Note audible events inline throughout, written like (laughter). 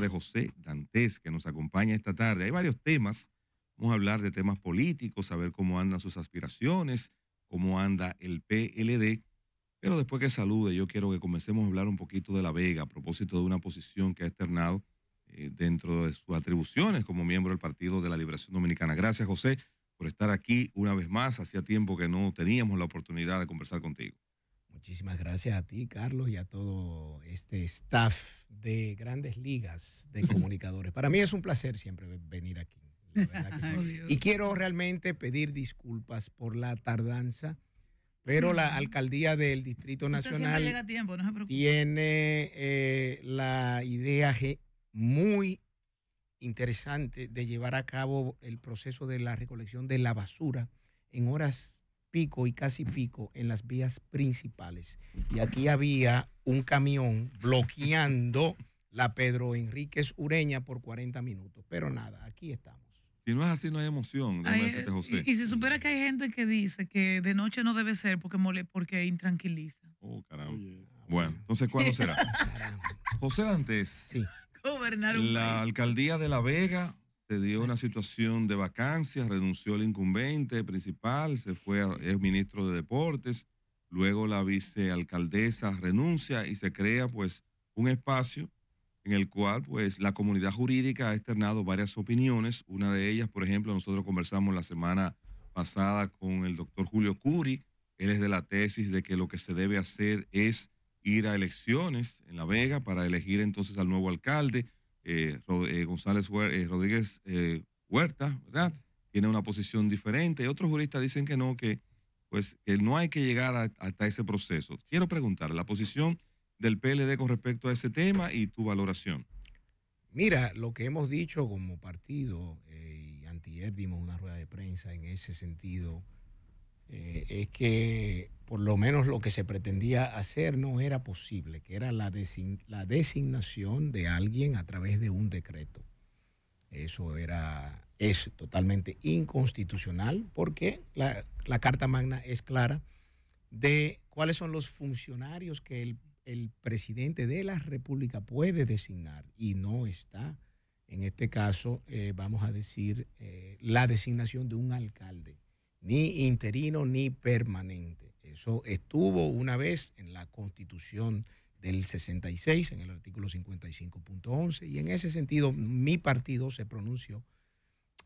de José Dantes, que nos acompaña esta tarde. Hay varios temas. Vamos a hablar de temas políticos, saber cómo andan sus aspiraciones, cómo anda el PLD. Pero después que salude, yo quiero que comencemos a hablar un poquito de La Vega a propósito de una posición que ha externado eh, dentro de sus atribuciones como miembro del Partido de la Liberación Dominicana. Gracias, José, por estar aquí una vez más. Hacía tiempo que no teníamos la oportunidad de conversar contigo. Muchísimas gracias a ti, Carlos, y a todo este staff de grandes ligas de (laughs) comunicadores. Para mí es un placer siempre venir aquí. (laughs) Y quiero realmente pedir disculpas por la tardanza, pero la alcaldía del Distrito Nacional tiene eh, la idea muy interesante de llevar a cabo el proceso de la recolección de la basura en horas pico y casi pico en las vías principales. Y aquí había un camión bloqueando la Pedro Enríquez Ureña por 40 minutos. Pero nada, aquí estamos. Si no es así, no hay emoción, este eh, Y, se si que hay gente que dice que de noche no debe ser porque mole, porque intranquiliza. Oh, caramba. Bueno, no Bueno, ¿cuándo será? (laughs) José Dantes. Sí. la alcaldía de La Vega se dio una situación de vacancias, renunció el incumbente principal, se fue, el ministro de Deportes, luego la vicealcaldesa renuncia y se crea pues un espacio en el cual pues la comunidad jurídica ha externado varias opiniones, una de ellas, por ejemplo, nosotros conversamos la semana pasada con el doctor Julio Curi, él es de la tesis de que lo que se debe hacer es ir a elecciones en La Vega para elegir entonces al nuevo alcalde eh, eh, González eh, Rodríguez Huerta, ¿verdad? Tiene una posición diferente. Y otros juristas dicen que no, que pues que no hay que llegar hasta ese proceso. Quiero preguntar la posición del PLD con respecto a ese tema y tu valoración. Mira, lo que hemos dicho como partido, antiérdimo, y una rueda de prensa en ese sentido, eh, es que por lo menos lo que se pretendía hacer no era posible, que era la, la designación de alguien a través de un decreto. Eso era, es totalmente inconstitucional porque la, Carta Magna es clara de cuáles son los funcionarios que el, presidente de la República puede designar y no está, en este caso, eh, vamos a decir, eh, la designación de un alcalde ni interino ni permanente. Eso estuvo una vez en la Constitución del 66, en el artículo 55.11, y en ese sentido mi partido se pronunció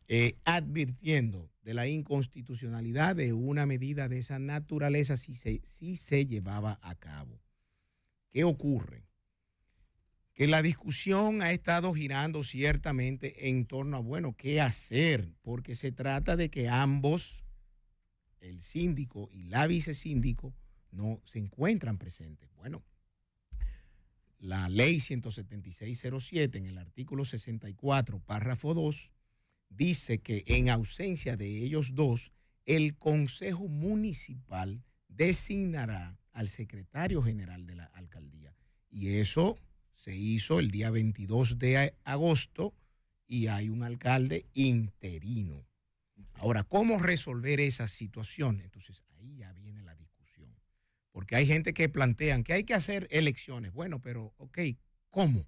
eh, advirtiendo de la inconstitucionalidad de una medida de esa naturaleza si se llevaba a cabo. ¿Qué ocurre? Que la discusión ha estado girando ciertamente en torno a, bueno, ¿qué hacer? Porque se trata de que ambos el síndico y la síndico no se encuentran presentes. Bueno, la ley 176.07 en el artículo 64, párrafo 2, dice que en ausencia de ellos dos, el Consejo Municipal designará al secretario general de la alcaldía. Y eso se hizo el día 22 de agosto y hay un alcalde interino. Ahora, ¿cómo resolver esa situación? Entonces, ahí ya viene la discusión. Porque hay gente que plantean que hay que hacer elecciones. Bueno, pero, ok, ¿cómo?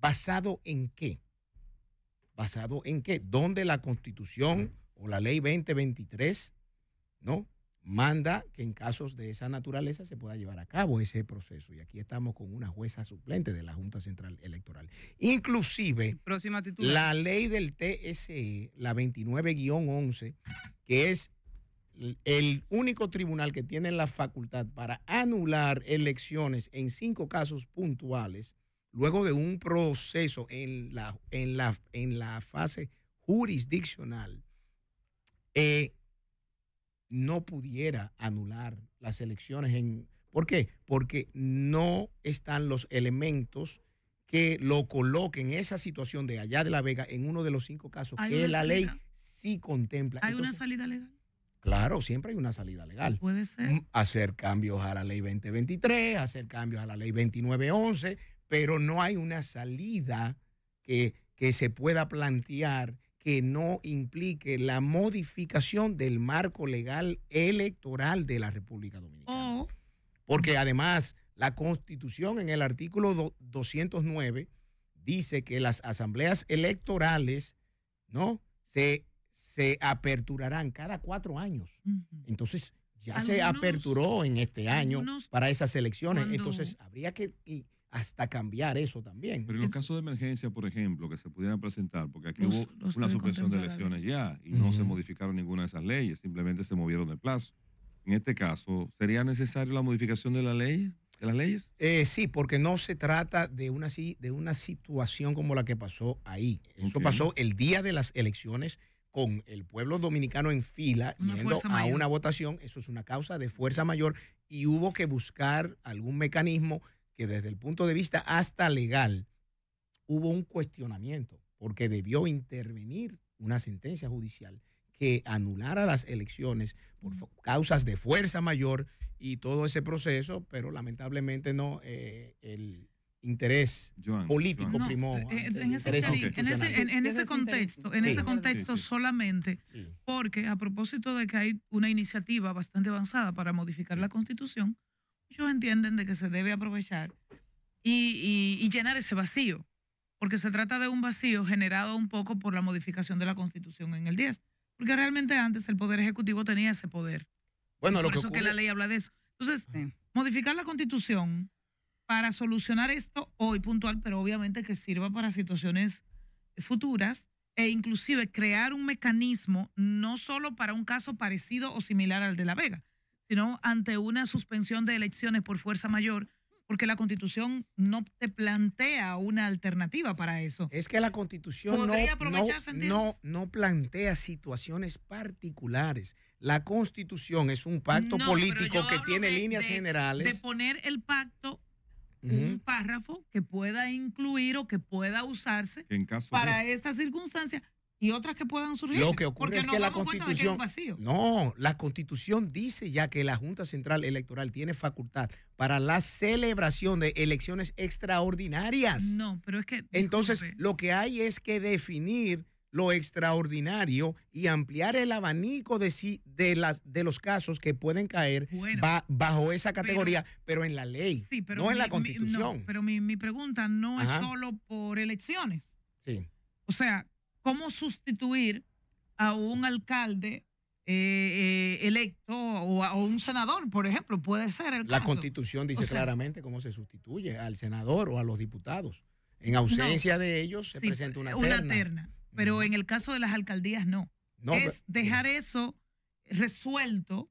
¿Basado en qué? ¿Basado en qué? ¿Dónde la constitución o la ley 2023, ¿no? manda que en casos de esa naturaleza se pueda llevar a cabo ese proceso. Y aquí estamos con una jueza suplente de la Junta Central Electoral. Inclusive, la ley del TSE, la 29-11, que es el único tribunal que tiene la facultad para anular elecciones en cinco casos puntuales, luego de un proceso en la, en la, en la fase jurisdiccional, eh, no pudiera anular las elecciones en... ¿Por qué? Porque no están los elementos que lo coloquen esa situación de allá de la Vega en uno de los cinco casos que la ley sí contempla. ¿Hay una salida legal? Claro, siempre hay una salida legal. Puede ser. Mm, hacer cambios a la ley 2023, hacer cambios a la ley 2911, pero no hay una salida que, que se pueda plantear que no implique la modificación del marco legal electoral de la República Dominicana. Oh. Porque además la Constitución en el artículo 209 dice que las asambleas electorales, ¿no? Se, aperturarán cada cuatro años. Entonces, ya se aperturó en este año para esas elecciones. Entonces, habría que hasta cambiar eso también. Pero en los casos de emergencia, por ejemplo, que se pudieran presentar, porque aquí hubo una suspensión de elecciones ya y no se modificaron ninguna de esas leyes, simplemente se movieron de plazo. En este caso, ¿sería necesaria la modificación de la ley? ¿De las leyes? Eh, sí, porque no se trata de una, de una situación como la que pasó ahí. Eso pasó el día de las elecciones con el pueblo dominicano en fila yendo a una votación. Eso es una causa de fuerza mayor y hubo que buscar algún mecanismo que desde el punto de vista hasta legal hubo un cuestionamiento porque debió intervenir una sentencia judicial que anulara las elecciones por causas de fuerza mayor y todo ese proceso, pero lamentablemente no eh, el interés político primó. Eh, en, ese, contexto, en ese contexto solamente, porque a propósito de que hay una iniciativa bastante avanzada para modificar la constitución, Muchos entienden de que se debe aprovechar y, llenar ese vacío, porque se trata de un vacío generado un poco por la modificación de la Constitución en el 10, porque realmente antes el Poder Ejecutivo tenía ese poder. Bueno, lo que eso que la ley habla de eso. Entonces, modificar la Constitución para solucionar esto hoy puntual, pero obviamente que sirva para situaciones futuras e inclusive crear un mecanismo no solo para un caso parecido o similar al de La Vega, sino ante una suspensión de elecciones por fuerza mayor, porque la constitución no te plantea una alternativa para eso. Es que la constitución no, no, plantea situaciones particulares. La constitución es un pacto político que tiene líneas generales. De poner el pacto un párrafo que pueda incluir o que pueda usarse en para esta circunstancia, y otras que puedan surgir. Lo que ocurre es que la Constitución No, la Constitución dice ya que la Junta Central Electoral tiene facultad para la celebración de elecciones extraordinarias. No, pero es que Entonces, lo que hay es que definir lo extraordinario y ampliar el abanico de, sí, de, las, de los casos que pueden caer bajo esa categoría, pero, en la ley, no en la Constitución. pero mi, pregunta no es solo por elecciones. Sí. O sea, cómo sustituir a un alcalde eh, eh, electo o, a, un senador, por ejemplo, puede ser el La Constitución dice claramente cómo se sustituye al senador o a los diputados. En ausencia de ellos se presenta una, una terna. Pero en el caso de las alcaldías no. no es dejar eso resuelto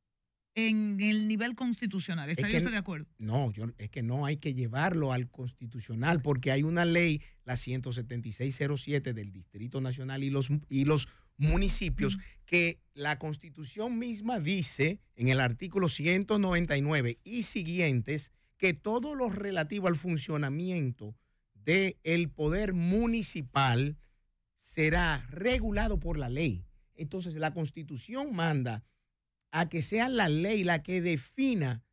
en el nivel constitucional. ¿Estaría usted de acuerdo? No, es que no hay que llevarlo al constitucional porque hay una ley, la 17607 del Distrito Nacional y los, y los municipios, que la constitución misma dice en el artículo 199 y siguientes que todo lo relativo al funcionamiento del el poder municipal será regulado por la ley. Entonces la constitución manda a que sea la ley la que defina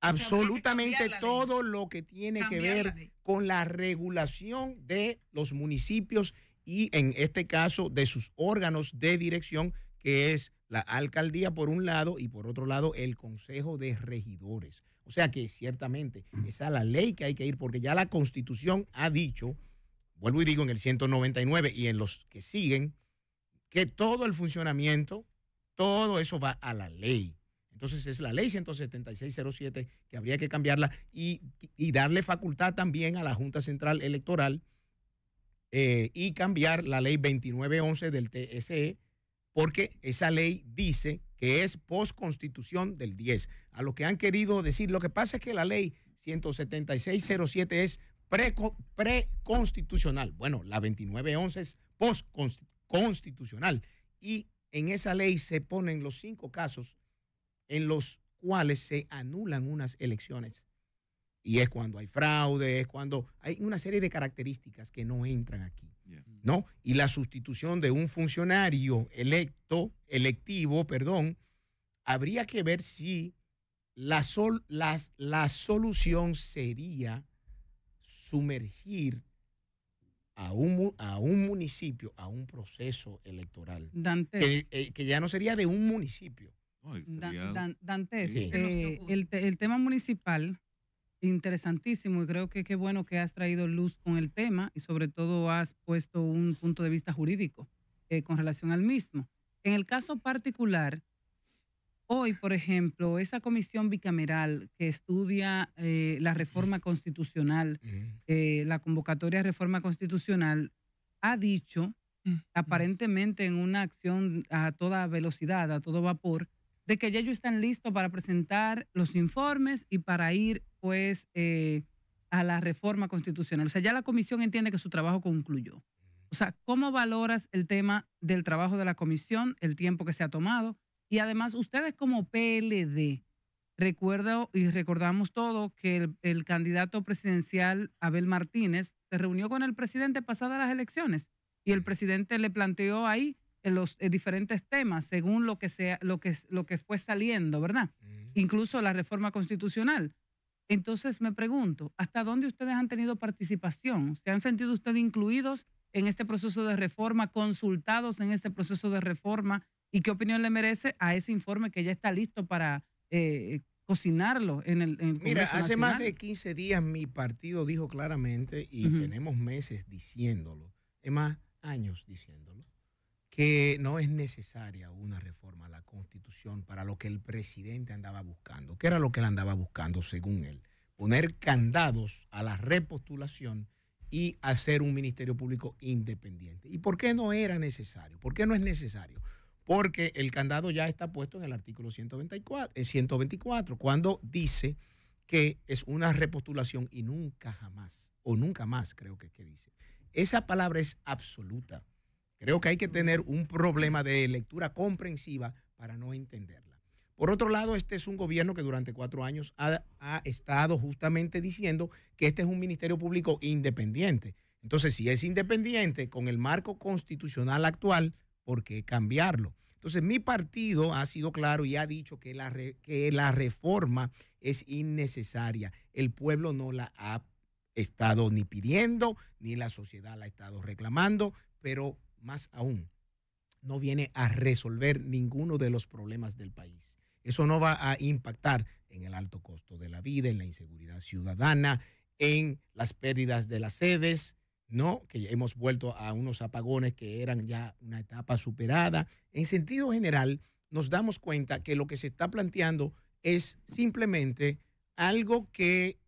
absolutamente todo lo que tiene que ver con la regulación de los municipios y en este caso de sus órganos de dirección, que es la alcaldía por un lado y por otro lado el Consejo de Regidores. O sea que ciertamente esa es la ley que hay que ir porque ya la Constitución ha dicho, vuelvo y digo en el 199 y en los que siguen, que todo el funcionamiento todo eso va a la ley. Entonces es la ley 17607 que habría que cambiarla y, darle facultad también a la Junta Central Electoral eh, y cambiar la ley 2911 del TSE porque esa ley dice que es post-constitución del 10. A lo que han querido decir, lo que pasa es que la ley 17607 es preconstitucional. bueno, la 2911 es post-constitucional Y en esa ley se ponen los cinco casos en los cuales se anulan unas elecciones. Y es cuando hay fraude, es cuando hay una serie de características que no entran aquí. ¿No? Y la sustitución de un funcionario electo, electivo, perdón, habría que ver si la solución sería sumergir a un, a un municipio, a un proceso electoral. Dantes. Eh, que, ya no sería de un municipio. Dantes, eh, el, tema municipal, interesantísimo, y creo que qué bueno que has traído luz con el tema y sobre todo has puesto un punto de vista jurídico eh, con relación al mismo. En el caso particular, Hoy, por ejemplo, esa comisión bicameral que estudia eh, la reforma constitucional, eh, la convocatoria de reforma constitucional, ha dicho, mm, mm. aparentemente en una acción a toda velocidad, a todo vapor, de que ya ellos están listos para presentar los informes y para ir, pues, eh, a la reforma constitucional. O sea, ya la comisión entiende que su trabajo concluyó. O sea, ¿cómo valoras el tema del trabajo de la comisión, el tiempo que se ha tomado? Y además, ustedes como PLD, recuerdo y recordamos todo que el, candidato presidencial Abel Martínez se reunió con el presidente pasadas las elecciones y el presidente le planteó ahí eh, los eh, diferentes temas según lo que, sea, lo, que, lo que fue saliendo, ¿verdad? Mm. Incluso la reforma constitucional. Entonces me pregunto, ¿hasta dónde ustedes han tenido participación? ¿Se han sentido ustedes incluidos en este proceso de reforma, consultados en este proceso de reforma? y qué opinión le merece a ese informe que ya está listo para eh, cocinarlo en el, en Mira, hace más de 15 días mi partido dijo claramente, y tenemos meses diciéndolo, es más, años diciéndolo, que no es necesaria una reforma a la Constitución para lo que el presidente andaba buscando. ¿Qué era lo que él andaba buscando, según él? Poner candados a la repostulación y hacer un ministerio público independiente. ¿Y por qué no era necesario? ¿Por qué no es necesario? porque el candado ya está puesto en el artículo 124, eh, cuando dice que es una repostulación y nunca jamás, o nunca más creo que, que dice. Esa palabra es absoluta. Creo que hay que tener un problema de lectura comprensiva para no entenderla. Por otro lado, este es un gobierno que durante cuatro años ha, ha, estado justamente diciendo que este es un ministerio público independiente. Entonces, si es independiente, con el marco constitucional actual, por qué cambiarlo. Entonces, mi partido ha sido claro y ha dicho que la, que la reforma es innecesaria. El pueblo no la ha estado ni pidiendo, ni la sociedad la ha estado reclamando, pero más aún, no viene a resolver ninguno de los problemas del país. Eso no va a impactar en el alto costo de la vida, en la inseguridad ciudadana, en las pérdidas de las sedes, ¿no? Que ya hemos vuelto a unos apagones que eran ya una etapa superada. En sentido general, nos damos cuenta que lo que se está planteando es simplemente algo que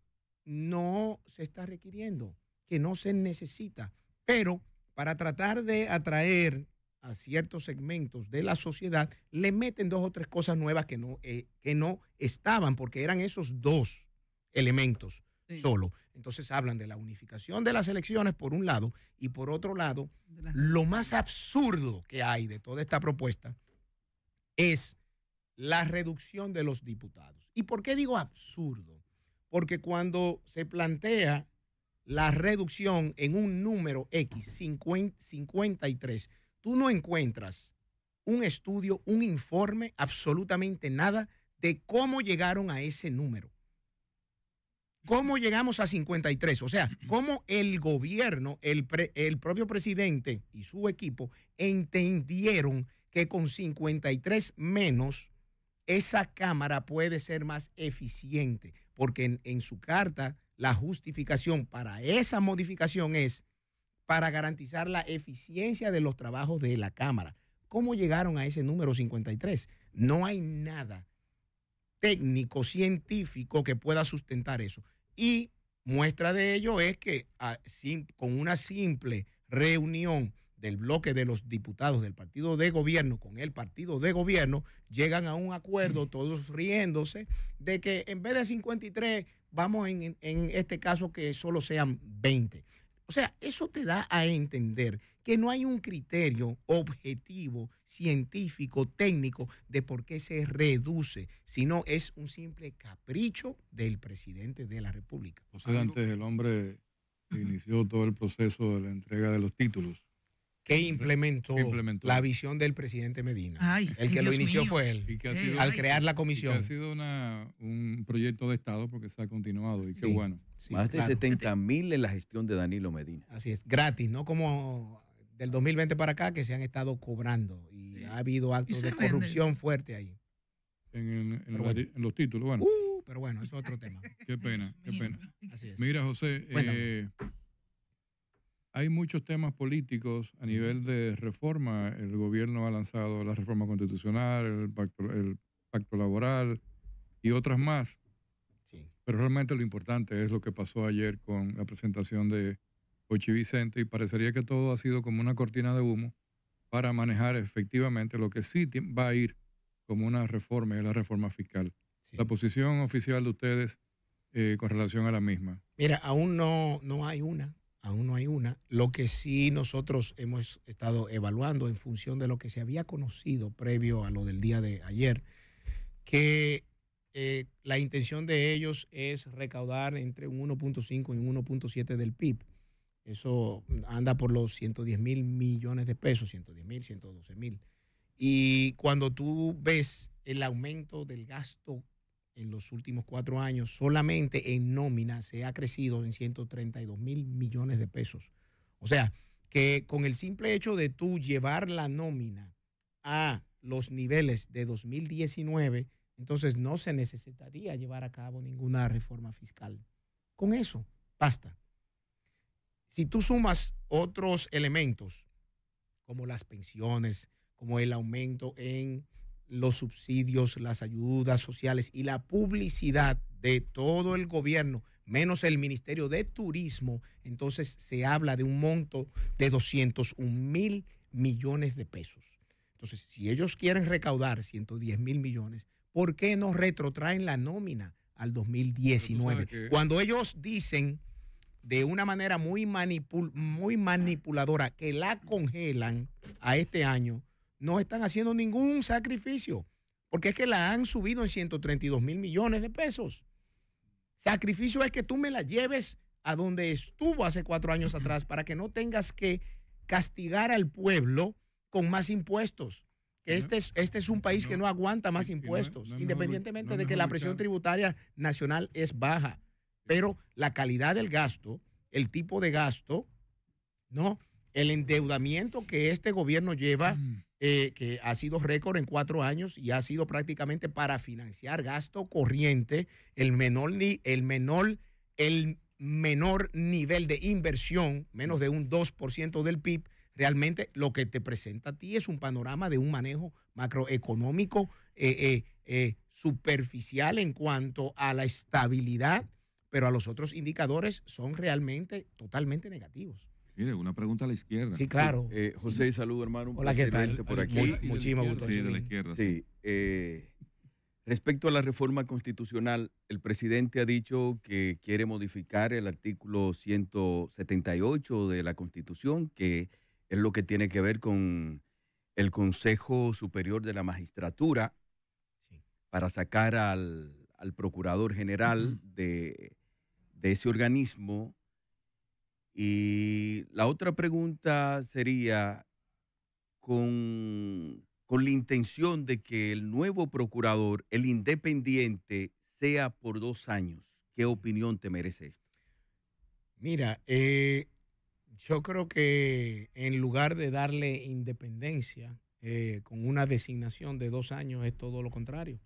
no se está requiriendo, que no se necesita. Pero para tratar de atraer a ciertos segmentos de la sociedad, le meten dos o tres cosas nuevas que no, eh, que no estaban, porque eran esos dos elementos solo. Entonces hablan de la unificación de las elecciones por un lado y por otro lado, lo más absurdo que hay de toda esta propuesta es la reducción de los diputados. ¿Y por qué digo absurdo? Porque cuando se plantea la reducción en un número X, 53, tú no encuentras un estudio, un informe, absolutamente nada de cómo llegaron a ese número. ¿Cómo llegamos a 53? O sea, cómo el gobierno, el, propio presidente y su equipo entendieron que con 53 menos esa Cámara puede ser más eficiente, porque en, su carta la justificación para esa modificación es para garantizar la eficiencia de los trabajos de la Cámara. ¿Cómo llegaron a ese número 53? No hay nada técnico, científico que pueda sustentar eso. Y muestra de ello es que ah, con una simple reunión del bloque de los diputados del partido de gobierno con el partido de gobierno, llegan a un acuerdo, todos riéndose, de que en vez de 53, vamos en, en este caso que solo sean 20. O sea, eso te da a entender que no hay un criterio objetivo, científico, técnico de por qué se reduce, sino es un simple capricho del presidente de la República. O sea, antes el hombre inició todo el proceso de la entrega de los títulos. Que implementó, la visión del presidente Medina. el que lo inició fue él, al crear la comisión. ha sido un proyecto de Estado porque se ha continuado y qué bueno. Más de 70 mil en la gestión de Danilo Medina. Así es, gratis, no como el 2020 para acá que se han estado cobrando y ha habido actos de corrupción fuerte ahí. En, los títulos, bueno. Uh, pero bueno, es otro tema. (laughs) Qué pena, qué pena. Mira, José, eh, hay muchos temas políticos a nivel de reforma. El gobierno ha lanzado la reforma constitucional, el pacto, el pacto laboral y otras más. Pero realmente lo importante es lo que pasó ayer con la presentación de y parecería que todo ha sido como una cortina de humo para manejar efectivamente lo que sí va a ir como una reforma, es la reforma fiscal. La posición oficial de ustedes eh, con relación a la misma. Mira, aún no, no hay una, aún no hay una. Lo que sí nosotros hemos estado evaluando en función de lo que se había conocido previo a lo del día de ayer, que eh, la intención de ellos es recaudar entre un 1.5 y un 1.7 del PIB. Eso anda por los 110 mil millones de pesos, 110 mil, 112 mil. Y cuando tú ves el aumento del gasto en los últimos cuatro años, solamente en nómina se ha crecido en 132 mil millones de pesos. O sea, que con el simple hecho de tú llevar la nómina a los niveles de 2019, entonces no se necesitaría llevar a cabo ninguna reforma fiscal. Con eso, basta. Si tú sumas otros elementos, como las pensiones, como el aumento en los subsidios, las ayudas sociales y la publicidad de todo el gobierno, menos el Ministerio de Turismo, entonces se habla de un monto de 201 mil millones de pesos. Entonces, si ellos quieren recaudar 110 mil millones, ¿por qué no retrotraen la nómina al 2019? Cuando ellos dicen de una manera muy, muy manipuladora que la congelan a este año, no están haciendo ningún sacrificio, porque es que la han subido en 132 mil millones de pesos. Sacrificio es que tú me la lleves a donde estuvo hace cuatro años atrás para que no tengas que castigar al pueblo con más impuestos. Que este, es, este es un país que no aguanta más impuestos, independientemente de que la presión tributaria nacional es baja. Pero la calidad del gasto, el tipo de gasto, ¿no? El endeudamiento que este gobierno lleva, eh, que ha sido récord en cuatro años y ha sido prácticamente para financiar gasto corriente, el menor, el menor, el menor nivel de inversión, menos de un 2% del PIB, realmente lo que te presenta a ti es un panorama de un manejo macroeconómico eh, eh, superficial en cuanto a la estabilidad pero a los otros indicadores son realmente totalmente negativos. Mire, una pregunta a la izquierda. Sí, claro. Eh, eh, José, saludo, hermano. Hola, ¿qué tal? Por aquí. Sí, de la izquierda. Sí. Eh, respecto a la reforma constitucional, el presidente ha dicho que quiere modificar el artículo 178 de la Constitución, que es lo que tiene que ver con el Consejo Superior de la Magistratura, para sacar al, Procurador General de de ese organismo. Y la otra pregunta sería, con, la intención de que el nuevo procurador, el independiente, sea por dos años, ¿qué opinión te merece esto? Mira, eh, yo creo que en lugar de darle independencia eh, con una designación de dos años, es todo lo contrario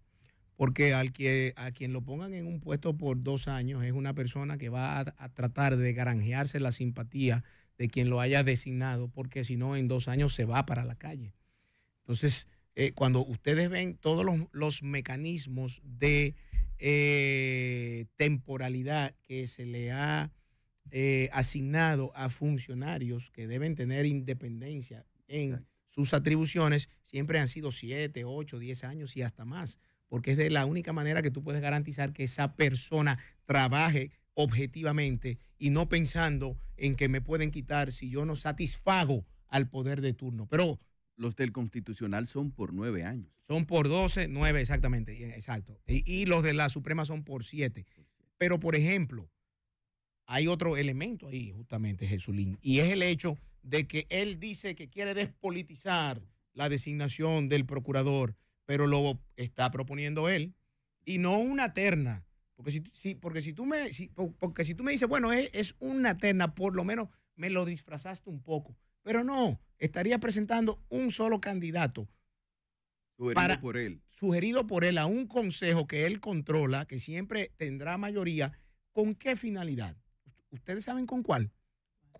porque al que, a quien lo pongan en un puesto por dos años es una persona que va a, tratar de garanjearse la simpatía de quien lo haya designado, porque si no, en dos años se va para la calle. Entonces, eh, cuando ustedes ven todos los, mecanismos de eh, temporalidad que se le ha eh, asignado a funcionarios que deben tener independencia en sus atribuciones, siempre han sido siete, ocho, diez años y hasta más porque es de la única manera que tú puedes garantizar que esa persona trabaje objetivamente y no pensando en que me pueden quitar si yo no satisfago al poder de turno. Pero los del constitucional son por nueve años. Son por doce, nueve exactamente, exacto. Y, los de la Suprema son por siete. por siete. Pero, por ejemplo, hay otro elemento ahí, justamente, Jesulín, y es el hecho de que él dice que quiere despolitizar la designación del procurador pero lo está proponiendo él y no una terna. Porque si, porque si, tú, me, porque si tú me dices, bueno, es, una terna, por lo menos me lo disfrazaste un poco. Pero no, estaría presentando un solo candidato. Sugerido por él. Sugerido por él a un consejo que él controla, que siempre tendrá mayoría. ¿Con qué finalidad? ¿Ustedes saben con cuál?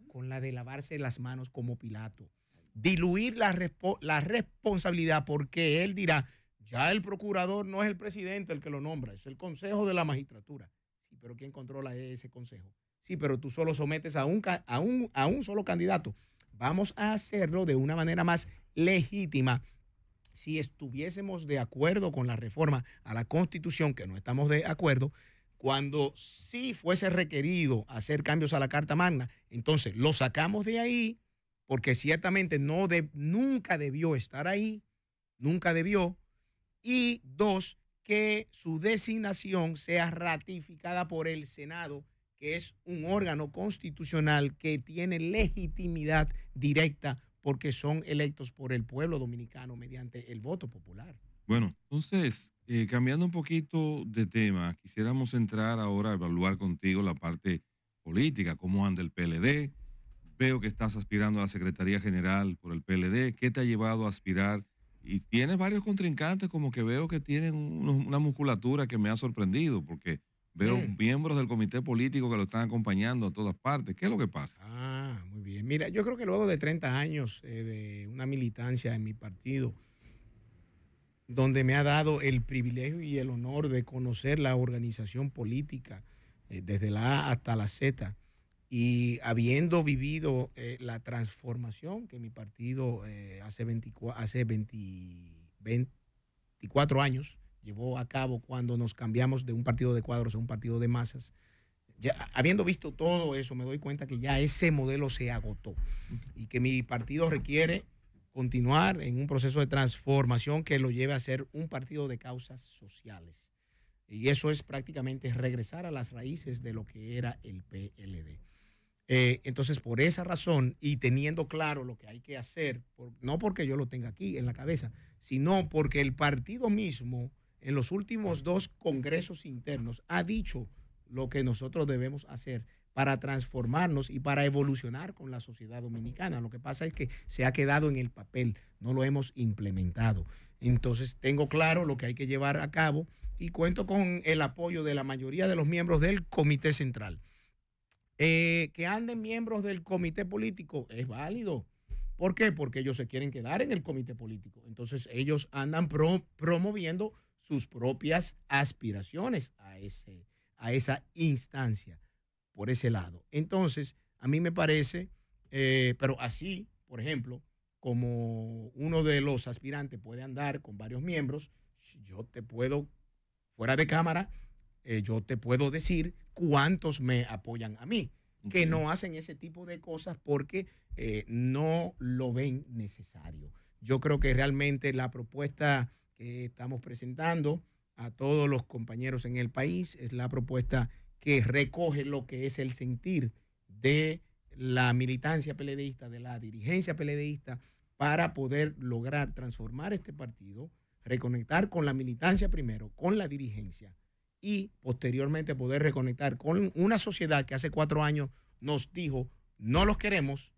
Con la de lavarse las manos como Pilato. Diluir la, la responsabilidad porque él dirá, ya el procurador no es el presidente el que lo nombra, es el consejo de la magistratura. Sí, pero ¿quién controla ese consejo? Sí, pero tú solo sometes a un, a un solo candidato. Vamos a hacerlo de una manera más legítima. Si estuviésemos de acuerdo con la reforma a la Constitución, que no estamos de acuerdo, cuando sí fuese requerido hacer cambios a la Carta Magna, entonces lo sacamos de ahí, porque ciertamente no de, nunca debió estar ahí, nunca debió, y dos, que su designación sea ratificada por el Senado, que es un órgano constitucional que tiene legitimidad directa porque son electos por el pueblo dominicano mediante el voto popular. Bueno, entonces, eh, cambiando un poquito de tema, quisiéramos entrar ahora a evaluar contigo la parte política, cómo anda el PLD. Veo que estás aspirando a la Secretaría General por el PLD. ¿Qué te ha llevado a aspirar y tiene varios contrincantes como que veo que tienen una musculatura que me ha sorprendido porque veo miembros del comité político que lo están acompañando a todas partes. ¿Qué es lo que pasa? Ah, muy bien. Mira, yo creo que luego de 30 años eh, de una militancia en mi partido, donde me ha dado el privilegio y el honor de conocer la organización política eh, desde la A hasta la Z, y habiendo vivido eh, la transformación que mi partido eh, hace, 24, 24 años llevó a cabo cuando nos cambiamos de un partido de cuadros a un partido de masas, ya, habiendo visto todo eso, me doy cuenta que ya ese modelo se agotó y que mi partido requiere continuar en un proceso de transformación que lo lleve a ser un partido de causas sociales. Y eso es prácticamente regresar a las raíces de lo que era el PLD. Eh, entonces, por esa razón y teniendo claro lo que hay que hacer, no porque yo lo tenga aquí en la cabeza, sino porque el partido mismo en los últimos dos congresos internos ha dicho lo que nosotros debemos hacer para transformarnos y para evolucionar con la sociedad dominicana. Lo que pasa es que se ha quedado en el papel, no lo hemos implementado. Entonces, tengo claro lo que hay que llevar a cabo y cuento con el apoyo de la mayoría de los miembros del Comité Central. Eh, que anden miembros del comité político es válido. ¿Por qué? Porque ellos se quieren quedar en el comité político. Entonces ellos andan promoviendo sus propias aspiraciones a, ese, a esa instancia, por ese lado. Entonces, a mí me parece, eh, pero así, por ejemplo, como uno de los aspirantes puede andar con varios miembros, yo te puedo, fuera de cámara, eh, yo te puedo decir cuántos me apoyan a mí, que no hacen ese tipo de cosas porque eh, no lo ven necesario. Yo creo que realmente la propuesta que estamos presentando a todos los compañeros en el país es la propuesta que recoge lo que es el sentir de la militancia peledeísta, de la dirigencia peledeísta, para poder lograr transformar este partido, reconectar con la militancia primero, con la dirigencia y posteriormente poder reconectar con una sociedad que hace cuatro años nos dijo, no los queremos,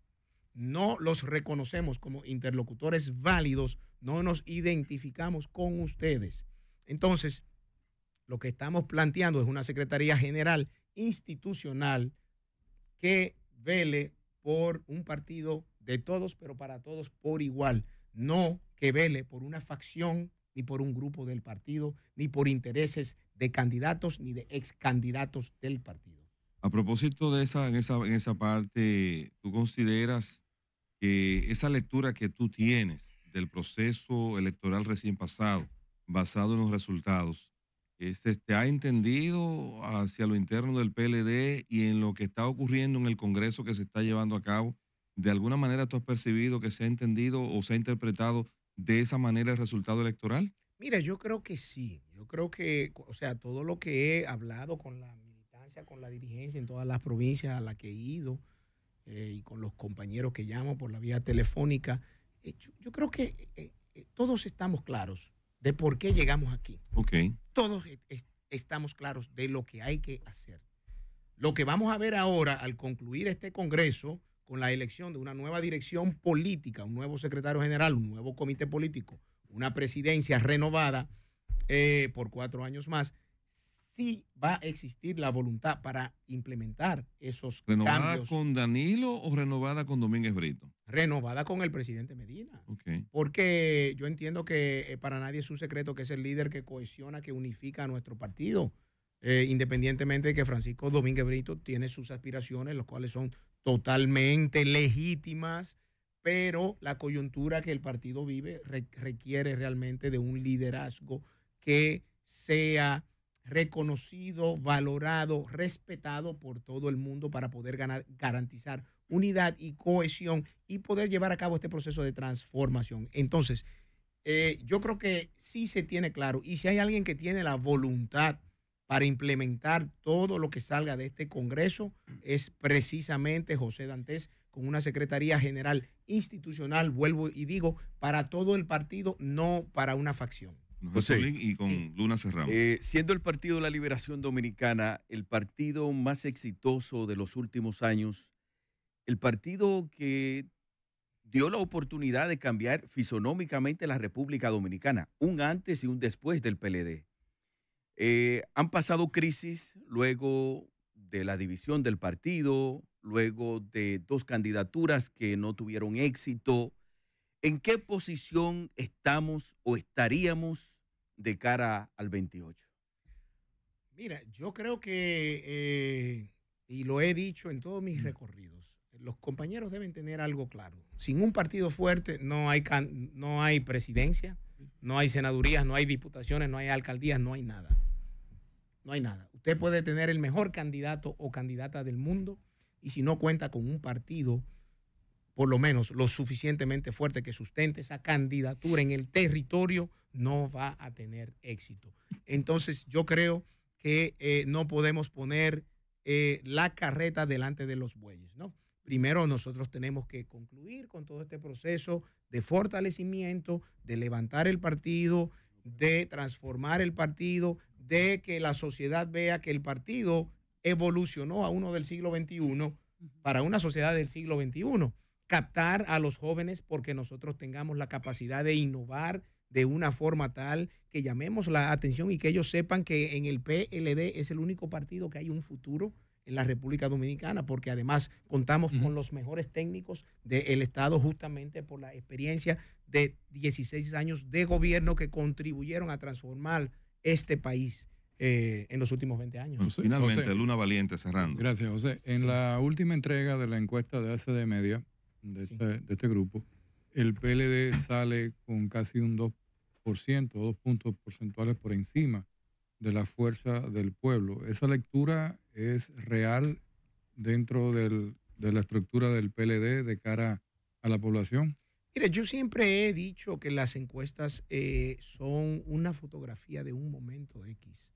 no los reconocemos como interlocutores válidos, no nos identificamos con ustedes. Entonces, lo que estamos planteando es una Secretaría General institucional que vele por un partido de todos, pero para todos por igual, no que vele por una facción ni por un grupo del partido, ni por intereses de candidatos ni de ex candidatos del partido. A propósito de esa, en esa, parte, ¿tú consideras que esa lectura que tú tienes del proceso electoral recién pasado, basado en los resultados, se te ha entendido hacia lo interno del PLD y en lo que está ocurriendo en el Congreso que se está llevando a cabo? ¿De alguna manera tú has percibido que se ha entendido o se ha interpretado de esa manera el resultado electoral? Mira, yo creo que sí. Yo creo que, o sea, todo lo que he hablado con la militancia, con la dirigencia en todas las provincias a las que he ido eh, y con los compañeros que llamo por la vía telefónica, eh, yo, creo que eh, todos estamos claros de por qué llegamos aquí. Ok. Todos e, estamos claros de lo que hay que hacer. Lo que vamos a ver ahora al concluir este Congreso con la elección de una nueva dirección política, un nuevo secretario general, un nuevo comité político, una presidencia renovada eh, por cuatro años más, sí va a existir la voluntad para implementar esos ¿Renovada con Danilo o renovada con Domínguez Brito? Renovada con el presidente Medina. Porque yo entiendo que eh, para nadie es un secreto que es el líder que cohesiona, que unifica a nuestro partido. Eh, independientemente de que Francisco Domínguez Brito tiene sus aspiraciones, las cuales son totalmente legítimas, pero la coyuntura que el partido vive requiere realmente de un liderazgo que sea reconocido, valorado, respetado por todo el mundo para poder ganar, garantizar unidad y cohesión y poder llevar a cabo este proceso de transformación. Entonces, eh, yo creo que sí se tiene claro y si hay alguien que tiene la voluntad para implementar todo lo que salga de este Congreso es precisamente José Dantes con una Secretaría General institucional, vuelvo y digo, para todo el partido, no para una facción. José, y con Luna cerramos. Eh, siendo el Partido de la Liberación Dominicana el partido más exitoso de los últimos años, el partido que dio la oportunidad de cambiar fisonómicamente la República Dominicana, un antes y un después del PLD. Eh, han pasado crisis luego de la división del partido, luego de dos candidaturas que no tuvieron éxito. ¿En qué posición estamos o estaríamos de cara al 28? Mira, yo creo que, eh, y lo he dicho en todos mis mm. recorridos, los compañeros deben tener algo claro. Sin un partido fuerte no hay, no hay presidencia, no hay senadurías, no hay diputaciones, no hay alcaldías, no hay nada. No hay nada. Usted puede tener el mejor candidato o candidata del mundo y si no cuenta con un partido, por lo menos lo suficientemente fuerte que sustente esa candidatura en el territorio, no va a tener éxito. Entonces yo creo que eh, no podemos poner eh, la carreta delante de los bueyes, ¿no? primero nosotros tenemos que concluir con todo este proceso de fortalecimiento, de levantar el partido, de transformar el partido, de que la sociedad vea que el partido evolucionó a uno del siglo XXI para una sociedad del siglo XXI. Captar a los jóvenes porque nosotros tengamos la capacidad de innovar de una forma tal que llamemos la atención y que ellos sepan que en el PLD es el único partido que hay un futuro la República Dominicana, porque además contamos con los mejores técnicos del Estado justamente por la experiencia de 16 años de gobierno que contribuyeron a transformar este país. Eh, en los últimos 20 años. Finalmente, Luna Valiente cerrando. Gracias, José. En la última entrega de la encuesta de ACD Media, de, este, de este grupo, el PLD sale con casi un 2% dos 2 puntos porcentuales por encima de la fuerza del pueblo. Esa lectura es real dentro de la estructura del PLD de cara a la población. Mire, yo siempre he dicho que las encuestas eh, son una fotografía de un momento X.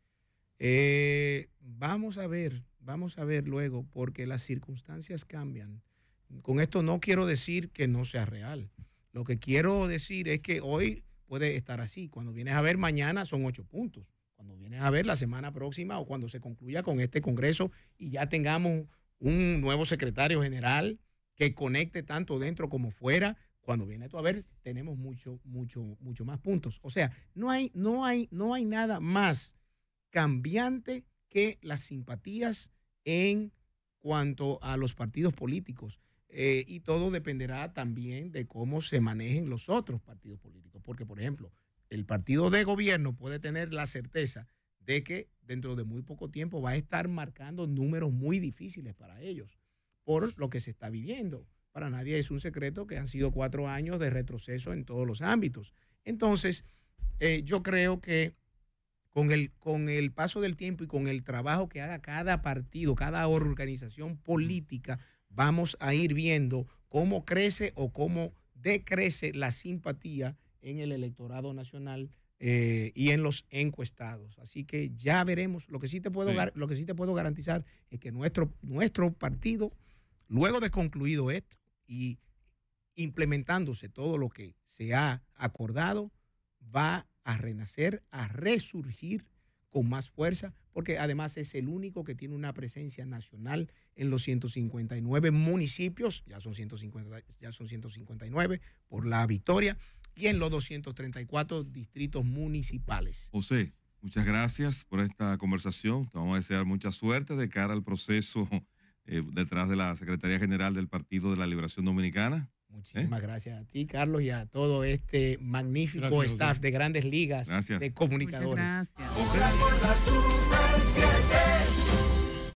Eh, vamos a ver, vamos a ver luego, porque las circunstancias cambian. Con esto no quiero decir que no sea real. Lo que quiero decir es que hoy puede estar así. Cuando vienes a ver mañana son ocho puntos vienes a ver la semana próxima o cuando se concluya con este Congreso y ya tengamos un nuevo secretario general que conecte tanto dentro como fuera. Cuando viene tú a ver, tenemos mucho, mucho, mucho más puntos. O sea, no hay, no hay, no hay nada más cambiante que las simpatías en cuanto a los partidos políticos. Eh, y todo dependerá también de cómo se manejen los otros partidos políticos. Porque, por ejemplo, el partido de gobierno puede tener la certeza de que dentro de muy poco tiempo va a estar marcando números muy difíciles para ellos por lo que se está viviendo. Para nadie es un secreto que han sido cuatro años de retroceso en todos los ámbitos. Entonces, eh, yo creo que con con el paso del tiempo y con el trabajo que haga cada partido, cada organización política, vamos a ir viendo cómo crece o cómo decrece la simpatía en el electorado nacional eh, y en los encuestados. Así que ya veremos. Lo que sí te puedo, lo que sí te puedo garantizar es que nuestro, nuestro partido, luego de concluido esto y implementándose todo lo que se ha acordado, va a renacer, a resurgir con más fuerza, porque además es el único que tiene una presencia nacional en los 159 municipios, ya son, 150, ya son 159 por la victoria y en los 234 distritos municipales. José, muchas gracias por esta conversación. Te vamos a desear mucha suerte de cara al proceso (laughs) eh, detrás de la Secretaría General del Partido de la Liberación Dominicana. Muchísimas ¿Eh? gracias a ti, Carlos, y a todo este magnífico staff de grandes ligas de comunicadores. gracias.